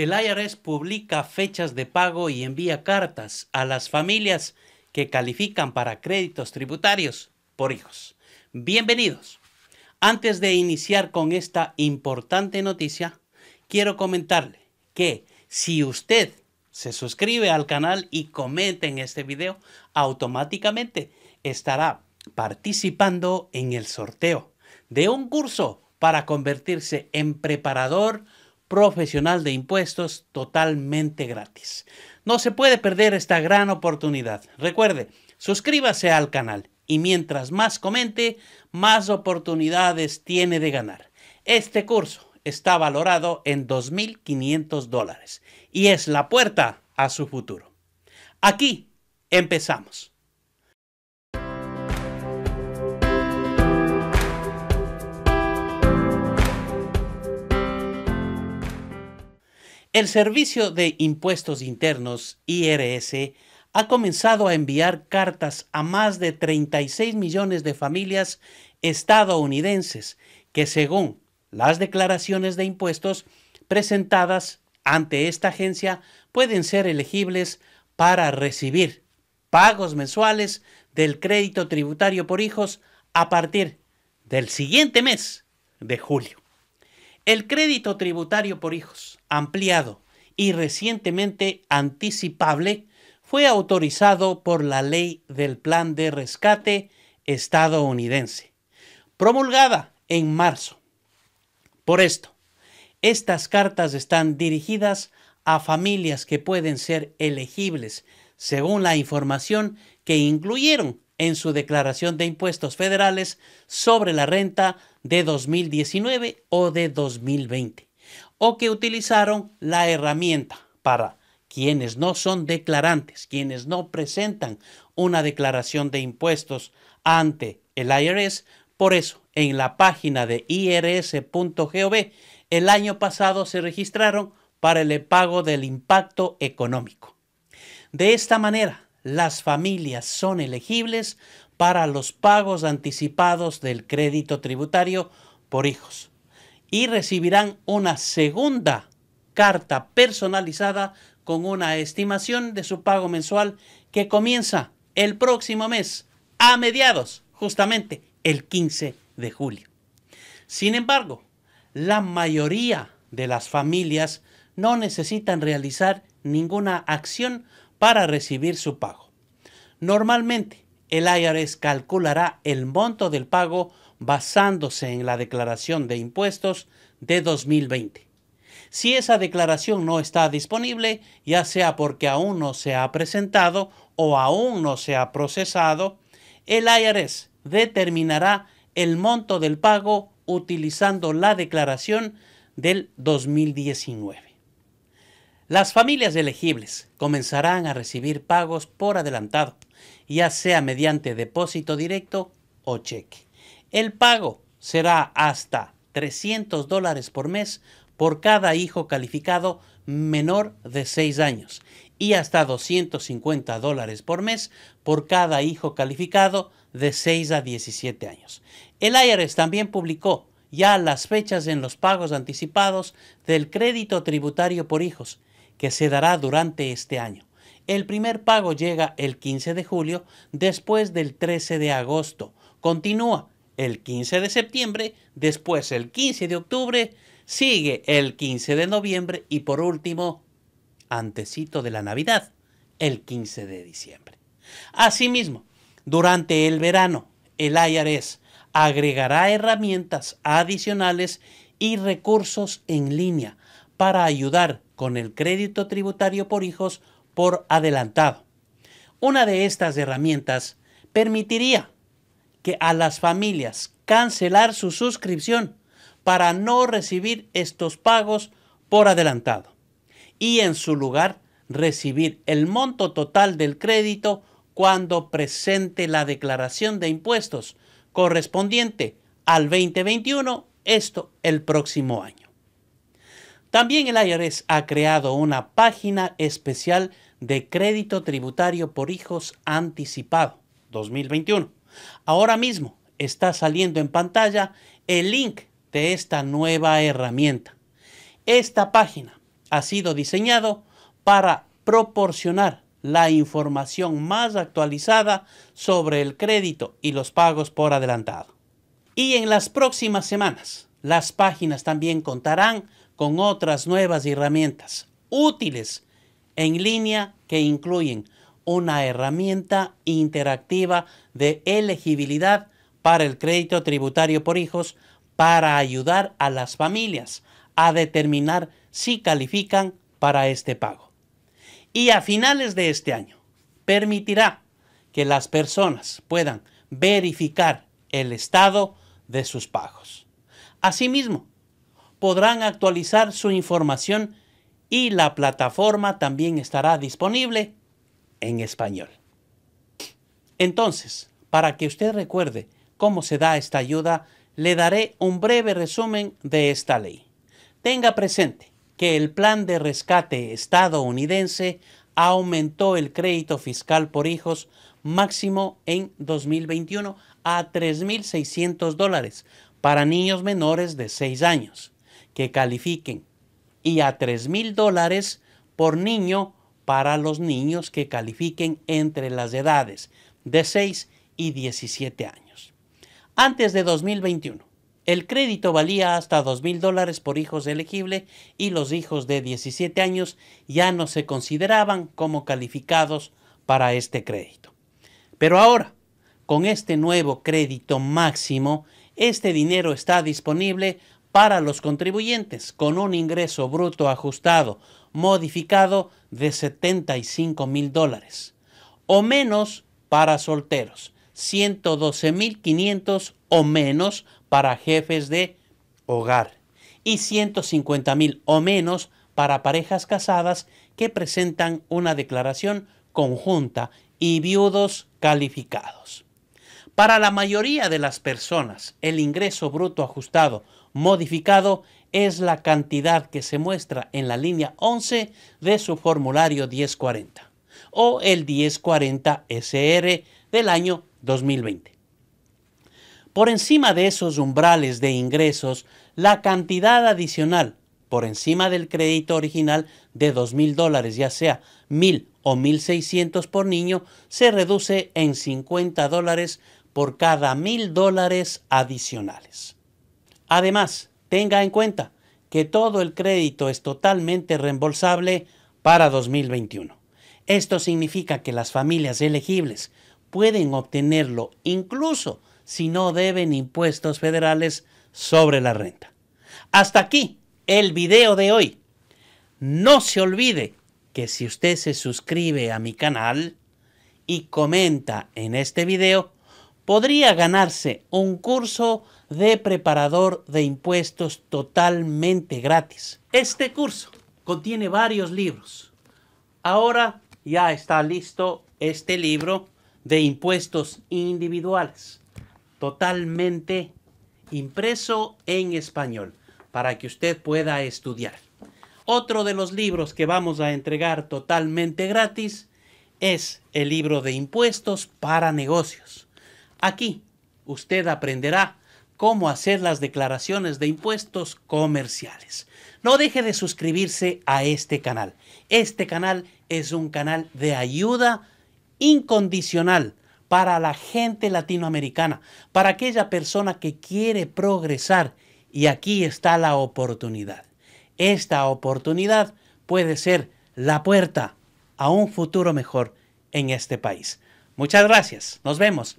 el IRS publica fechas de pago y envía cartas a las familias que califican para créditos tributarios por hijos. Bienvenidos. Antes de iniciar con esta importante noticia, quiero comentarle que si usted se suscribe al canal y comenta en este video, automáticamente estará participando en el sorteo de un curso para convertirse en preparador profesional de impuestos totalmente gratis. No se puede perder esta gran oportunidad. Recuerde, suscríbase al canal y mientras más comente, más oportunidades tiene de ganar. Este curso está valorado en 2.500 dólares y es la puerta a su futuro. Aquí empezamos. El Servicio de Impuestos Internos, IRS, ha comenzado a enviar cartas a más de 36 millones de familias estadounidenses que, según las declaraciones de impuestos presentadas ante esta agencia, pueden ser elegibles para recibir pagos mensuales del crédito tributario por hijos a partir del siguiente mes de julio. El crédito tributario por hijos, ampliado y recientemente anticipable, fue autorizado por la ley del Plan de Rescate estadounidense, promulgada en marzo. Por esto, estas cartas están dirigidas a familias que pueden ser elegibles según la información que incluyeron en su declaración de impuestos federales sobre la renta de 2019 o de 2020, o que utilizaron la herramienta para quienes no son declarantes, quienes no presentan una declaración de impuestos ante el IRS. Por eso, en la página de irs.gov, el año pasado se registraron para el pago del impacto económico. De esta manera, las familias son elegibles para los pagos anticipados del crédito tributario por hijos y recibirán una segunda carta personalizada con una estimación de su pago mensual que comienza el próximo mes, a mediados, justamente el 15 de julio. Sin embargo, la mayoría de las familias no necesitan realizar ninguna acción para recibir su pago. Normalmente, el IRS calculará el monto del pago basándose en la declaración de impuestos de 2020. Si esa declaración no está disponible, ya sea porque aún no se ha presentado o aún no se ha procesado, el IRS determinará el monto del pago utilizando la declaración del 2019. Las familias elegibles comenzarán a recibir pagos por adelantado, ya sea mediante depósito directo o cheque. El pago será hasta 300 dólares por mes por cada hijo calificado menor de 6 años y hasta 250 dólares por mes por cada hijo calificado de 6 a 17 años. El IRS también publicó ya las fechas en los pagos anticipados del crédito tributario por hijos que se dará durante este año. El primer pago llega el 15 de julio después del 13 de agosto. Continúa el 15 de septiembre, después el 15 de octubre, sigue el 15 de noviembre y por último, antecito de la Navidad, el 15 de diciembre. Asimismo, durante el verano, el IRS agregará herramientas adicionales y recursos en línea para ayudar con el crédito tributario por hijos por adelantado. Una de estas herramientas permitiría que a las familias cancelar su suscripción para no recibir estos pagos por adelantado y en su lugar recibir el monto total del crédito cuando presente la declaración de impuestos correspondiente al 2021, esto el próximo año. También el IRS ha creado una página especial de crédito tributario por hijos anticipado 2021. Ahora mismo está saliendo en pantalla el link de esta nueva herramienta. Esta página ha sido diseñado para proporcionar la información más actualizada sobre el crédito y los pagos por adelantado. Y en las próximas semanas las páginas también contarán con otras nuevas herramientas útiles en línea que incluyen una herramienta interactiva de elegibilidad para el crédito tributario por hijos para ayudar a las familias a determinar si califican para este pago. Y a finales de este año permitirá que las personas puedan verificar el estado de sus pagos. Asimismo, podrán actualizar su información y la plataforma también estará disponible en español. Entonces, para que usted recuerde cómo se da esta ayuda, le daré un breve resumen de esta ley. Tenga presente que el plan de rescate estadounidense aumentó el crédito fiscal por hijos máximo en 2021 a 3.600 dólares para niños menores de 6 años que califiquen y a 3,000 mil dólares por niño para los niños que califiquen entre las edades de 6 y 17 años. Antes de 2021, el crédito valía hasta 2,000 mil dólares por hijos elegible y los hijos de 17 años ya no se consideraban como calificados para este crédito. Pero ahora, con este nuevo crédito máximo, este dinero está disponible para los contribuyentes con un ingreso bruto ajustado modificado de 75 mil dólares o menos para solteros, 112 mil 500 o menos para jefes de hogar y 150 mil o menos para parejas casadas que presentan una declaración conjunta y viudos calificados. Para la mayoría de las personas, el ingreso bruto ajustado modificado es la cantidad que se muestra en la línea 11 de su formulario 1040 o el 1040 SR del año 2020. Por encima de esos umbrales de ingresos, la cantidad adicional por encima del crédito original de 2.000 dólares, ya sea 1.000 o 1.600 por niño, se reduce en 50 dólares por cada mil dólares adicionales. Además, tenga en cuenta que todo el crédito es totalmente reembolsable para 2021. Esto significa que las familias elegibles pueden obtenerlo incluso si no deben impuestos federales sobre la renta. Hasta aquí el video de hoy. No se olvide que si usted se suscribe a mi canal y comenta en este video, podría ganarse un curso de preparador de impuestos totalmente gratis. Este curso contiene varios libros. Ahora ya está listo este libro de impuestos individuales, totalmente impreso en español, para que usted pueda estudiar. Otro de los libros que vamos a entregar totalmente gratis es el libro de impuestos para negocios. Aquí usted aprenderá cómo hacer las declaraciones de impuestos comerciales. No deje de suscribirse a este canal. Este canal es un canal de ayuda incondicional para la gente latinoamericana, para aquella persona que quiere progresar. Y aquí está la oportunidad. Esta oportunidad puede ser la puerta a un futuro mejor en este país. Muchas gracias. Nos vemos